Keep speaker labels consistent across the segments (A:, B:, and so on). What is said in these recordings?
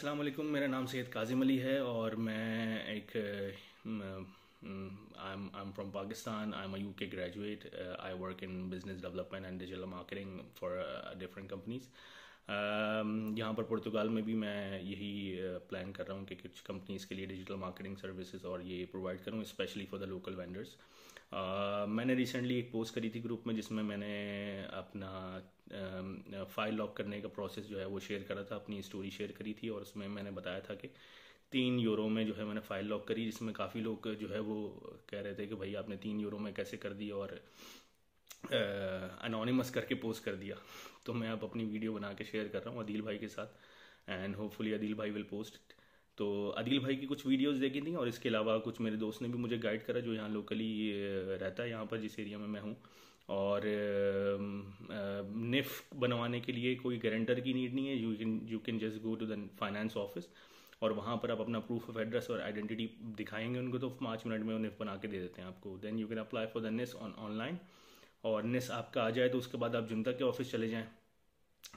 A: असलम मेरा नाम सैद काजिम अली है और मैं एक I am from Pakistan I am U K graduate I work in business development and digital marketing for different companies Um, यहाँ पर पुर्तगाल में भी मैं यही प्लान uh, कर रहा हूँ कि कुछ कंपनीज़ के लिए डिजिटल मार्केटिंग सर्विसेज और ये प्रोवाइड करूँ specially for the local vendors मैंने रिसेंटली एक पोस्ट करी थी ग्रुप में जिसमें मैंने अपना फाइल um, लॉक uh, करने का प्रोसेस जो है वो शेयर करा था अपनी स्टोरी शेयर करी थी और उसमें मैंने बताया था कि तीन यूरो में जो है मैंने फाइल लॉक करी जिसमें काफ़ी लोग जो है वो कह रहे थे कि भाई आपने तीन यूरो में कैसे कर दी और अनोनिमस करके पोस्ट कर दिया तो मैं अब अपनी वीडियो बना के शेयर कर रहा हूँ अदिल भाई के साथ एंड होपफुली अदिल भाई विल पोस्ट तो अदिल भाई की कुछ वीडियोस देखी थी और इसके अलावा कुछ मेरे दोस्त ने भी मुझे गाइड करा जो यहाँ लोकली रहता है यहाँ पर जिस एरिया में मैं हूँ और निफ्ट बनवाने के लिए कोई गारंटर की नीड नहीं है you can you can just go to the finance office और वहाँ पर आप अपना प्रूफ ऑफ एड्रेस और आइडेंटिटी दिखाएंगे उनको तो पाँच मिनट में वो निफ्ट बना के दे देते हैं आपको then you can apply for the निस ऑन ऑनलाइन और निस आपका आ जाए तो उसके बाद आप जुनता के ऑफिस चले जाएँ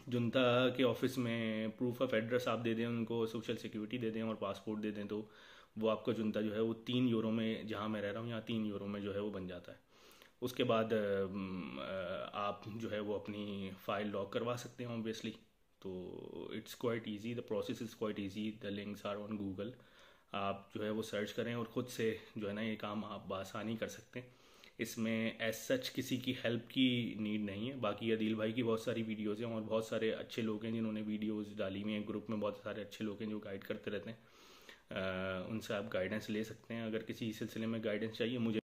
A: जुनता के ऑफिस में प्रूफ ऑफ एड्रेस आप दे दें उनको सोशल सिक्योरिटी दे दें और पासपोर्ट दे दें तो वो आपका जुनता जो है वो तीन यूरो में जहाँ मैं रह रहा हूँ यहाँ तीन यूरो में जो है वो बन जाता है उसके बाद आप जो है वो अपनी फ़ाइल लॉक करवा सकते हैं ऑब्वियसली तो it's quite easy the process is quite easy the links are on Google आप जो है वो सर्च करें और ख़ुद से जो है ना ये काम आप आसानी कर सकते हैं इसमें एज सच किसी की हेल्प की नीड नहीं है बाकी अदील भाई की बहुत सारी वीडियोज़ हैं और बहुत सारे अच्छे लोग हैं जिन्होंने वीडियोज़ डाली हुई हैं ग्रुप में बहुत सारे अच्छे लोग हैं जो गाइड करते रहते हैं उनसे आप गाइडेंस ले सकते हैं अगर किसी सिलसिले में गाइडेंस चाहिए मुझे